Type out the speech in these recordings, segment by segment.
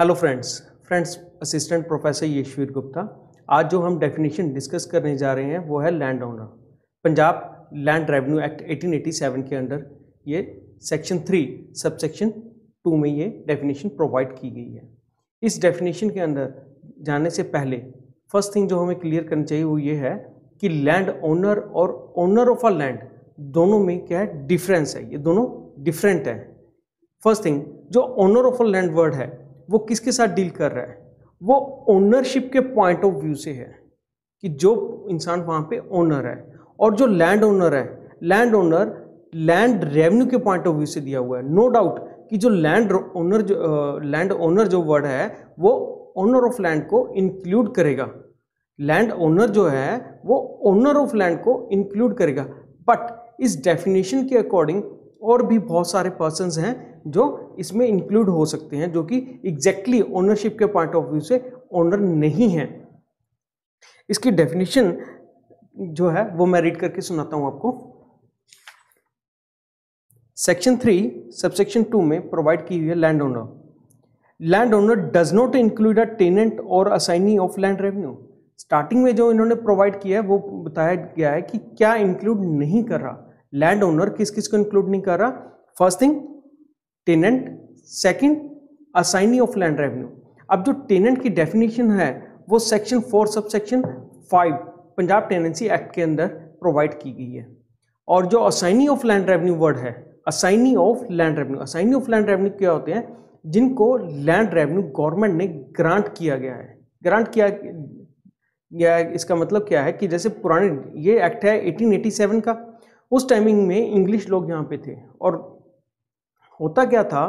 Hello friends friends assistant professor Yashveer Gupta आज जो हम डेफिनेशन डिस्कस करने जा रहे हैं वो है land owner Punjab land revenue act 1887 के अंडर ये section three sub section two में ये डेफिनेशन प्रोवाइड की गई है इस डेफिनेशन के अंदर जाने से पहले फर्स्ट थिंग जो हमें क्लियर करनी चाहिए वो ये है कि लैंड ओनर और ओनर ऑफ अ लैंड दोनों में क्या है डिफरेंस है ये दोनों डिफरेंट है फर्स्ट थिंग जो owner of a land word है वो किसके साथ डील कर रहा है वो ओनरशिप के पॉइंट ऑफ व्यू से है कि जो इंसान वहाँ पे ओनर है और जो लैंड ओनर है लैंड ओनर लैंड रेवेन्यू के पॉइंट ऑफ व्यू से दिया हुआ है नो no डाउट कि जो लैंड ओनर जो लैंड ओनर जो वर्ड है वो ओनर ऑफ लैंड को इंक्लूड करेगा लैंड ओनर जो है वो ओनर ऑफ लैंड को इंक्लूड करेगा बट इस डेफिनेशन के अकॉर्डिंग और भी बहुत सारे पर्सन हैं जो इसमें इंक्लूड हो सकते हैं जो कि एग्जैक्टली exactly ओनरशिप के पॉइंट ऑफ व्यू से ओनर नहीं है इसकी डेफिनेशन जो है वो मैं रीड करके सुनाता हूं आपको सेक्शन थ्री सबसेक्शन टू में प्रोवाइड की हुई है land owner land owner does not include a tenant or assignee of land revenue starting में जो इन्होंने प्रोवाइड किया है वो बताया गया है कि क्या इंक्लूड नहीं कर रहा लैंड ओनर किस किस को इंक्लूड नहीं कर रहा first thing tenant second assignee of land revenue अब जो टेनेंट की डेफिनेशन है वो section four sub section five Punjab tenancy act के अंदर प्रोवाइड की गई है और जो assignee of land revenue word है assignee of land revenue assignee of land revenue क्या होते हैं जिनको लैंड रेवेन्यू गवर्नमेंट ने ग्रांट किया गया है ग्रांट किया गया इसका मतलब क्या है कि जैसे पुराने ये एक्ट है 1887 का उस टाइमिंग में इंग्लिश लोग यहाँ पे थे और होता क्या था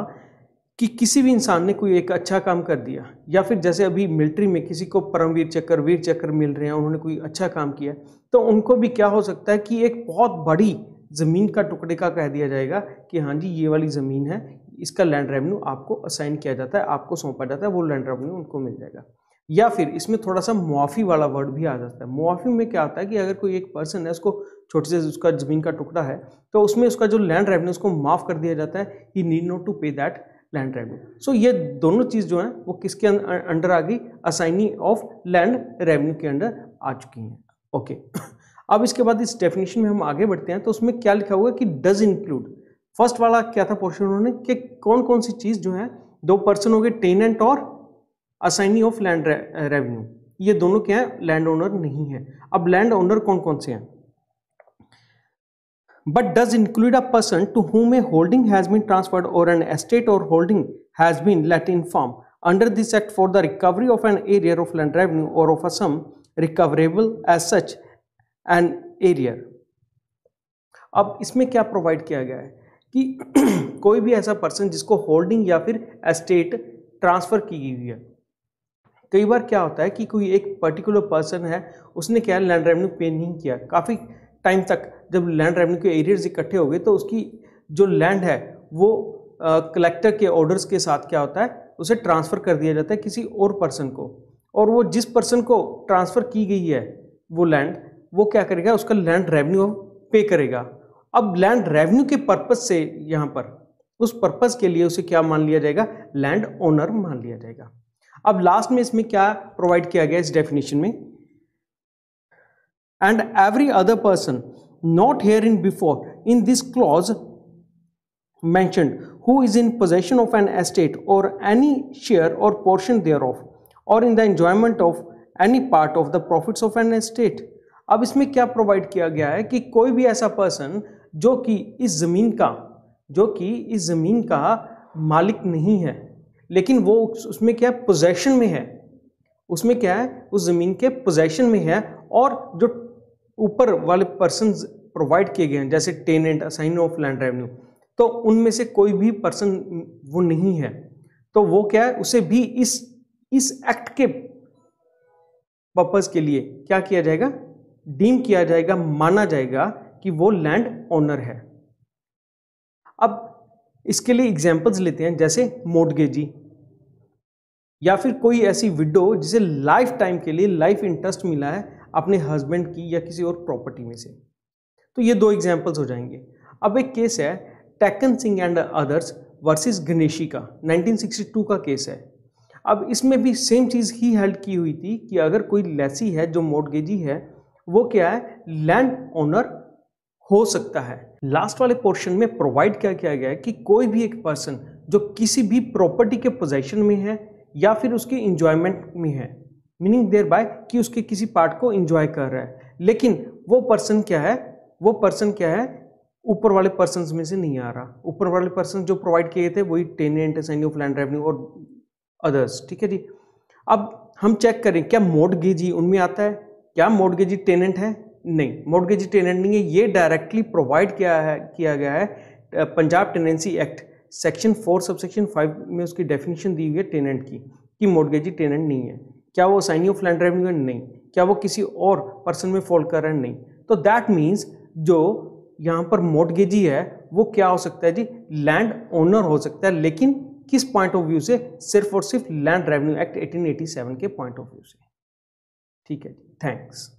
कि किसी भी इंसान ने कोई एक अच्छा काम कर दिया या फिर जैसे अभी मिलिट्री में किसी को परमवीर चक्र वीर चक्र मिल रहे हैं उन्होंने कोई अच्छा काम किया तो उनको भी क्या हो सकता है कि एक बहुत बड़ी ज़मीन का टुकड़े का कह दिया जाएगा कि हाँ जी ये वाली ज़मीन है इसका लैंड रेवेन्यू आपको असाइन किया जाता है आपको सौंपा जाता है वो लैंड रेवेन्यू उनको मिल जाएगा या फिर इसमें थोड़ा सा मुआफ़ी वाला वर्ड भी आ जाता है मुआफ़ी में क्या आता है कि अगर कोई एक पर्सन है उसको छोटे से उसका ज़मीन का टुकड़ा है तो उसमें उसका जो लैंड रेवेन्यू उसको माफ़ कर दिया जाता है he need not to pay that land revenue so ये दोनों चीज़ जो है वो किसके अं-, अं-, अंडर आ गई असाइनी ऑफ लैंड रेवेन्यू के अंडर आ चुकी हैं ओके okay. अब इसके बाद इस डेफिनेशन में हम आगे बढ़ते हैं तो उसमें क्या लिखा हुआ है कि डज इंक्लूड फर्स्ट वाला क्या था पोर्शन उन्होंने कि कौन कौन सी चीज़ जो है दो पर्सन हो गए tenant or assignee of land revenue ये दोनों क्या है लैंड ओनर नहीं है अब लैंड ओनर कौन कौन से हैं but does include a person to whom a holding has been transferred or an estate or holding has been let in farm under this act for the recovery of an arrear of land revenue or of a sum recoverable as such an area अब इसमें क्या provide किया गया है कि कोई भी ऐसा पर्सन जिसको होल्डिंग या फिर एस्टेट ट्रांसफ़र की गई है कई बार क्या होता है कि कोई एक पर्टिकुलर पर्सन है उसने क्या लैंड रेवेन्यू पे नहीं किया काफ़ी टाइम तक जब लैंड रेवेन्यू के एरियर्स इकट्ठे हो गए तो उसकी जो लैंड है वो कलेक्टर के ऑर्डर्स के साथ क्या होता है उसे ट्रांसफ़र कर दिया जाता है किसी और पर्सन को और वो जिस पर्सन को ट्रांसफ़र की गई है वो लैंड वो क्या करेगा उसका लैंड रेवेन्यू पे करेगा अब लैंड रेवेन्यू के पर्पज़ से यहाँ पर उस पर्पज़ के लिए उसे क्या मान लिया जाएगा लैंड ओनर मान लिया जाएगा अब लास्ट में इसमें क्या प्रोवाइड किया गया इस डेफिनेशन में and every other person not hereinbefore in this clause mentioned who is in possession of an estate or any share or portion thereof or in the enjoyment of any part of the profits of an estate अब इसमें क्या provide किया गया है कि कोई भी ऐसा पर्सन जो कि इस ज़मीन का जो कि इस ज़मीन का मालिक नहीं है लेकिन वो उसमें क्या है पोजेशन में है उसमें क्या है उस ज़मीन के पोजेशन में है और जो ऊपर वाले पर्सन प्रोवाइड किए गए हैं जैसे tenant assign of land revenue तो उनमें से कोई भी पर्सन वो नहीं है तो वो क्या है उसे भी इस इस एक्ट के पर्पज़ के लिए क्या किया जाएगा डीम किया जाएगा माना जाएगा कि वो लैंड ओनर है अब इसके लिए एग्जाम्पल्स लेते हैं जैसे मोटगेजी या फिर कोई ऐसी विडो जिसे लाइफ टाइम के लिए लाइफ इंटरेस्ट मिला है अपने हस्बैंड की या किसी और प्रॉपर्टी में से तो ये दो एग्जाम्पल्स हो जाएंगे अब एक केस है Takhan Singh and others versus Ganeshi का 1962 का केस है अब इसमें भी सेम चीज़ ही हेल्ड की हुई थी कि अगर कोई लेसी है जो मोटगेजी है वो क्या है लैंड ओनर हो सकता है लास्ट वाले पोर्शन में प्रोवाइड क्या किया गया है कि कोई भी एक पर्सन जो किसी भी प्रॉपर्टी के पोजेशन में है या फिर उसके इंजॉयमेंट में है मीनिंग देयर बाय कि उसके किसी पार्ट को इंजॉय कर रहा है लेकिन वो पर्सन क्या है वो पर्सन क्या है ऊपर वाले पर्सन में से नहीं आ रहा ऊपर वाले पर्सन जो प्रोवाइड किए थे वही tenant sign of land revenue और अदर्स ठीक है जी अब हम चेक करें क्या मोडगेजी उनमें आता है क्या मोडगेजी टेनेंट है नहीं मोडगेज टेनेंट नहीं है ये डायरेक्टली प्रोवाइड किया है किया गया है Punjab tenancy act section four sub section five में उसकी डेफिनेशन दी हुई है टेनेंट की कि मोडगेजी टेनेंट नहीं है क्या वो साइनिंग ऑफ लैंड रेवेन्यू है नहीं क्या वो किसी और पर्सन में फॉल कर रहा है नहीं तो दैट मीन्स जो यहाँ पर मोडगेजी है वो क्या हो सकता है जी लैंड ओनर हो सकता है लेकिन किस पॉइंट ऑफ व्यू से सिर्फ और सिर्फ लैंड रेवेन्यू एक्ट 1887 के पॉइंट ऑफ व्यू से ठीक है जी थैंक्स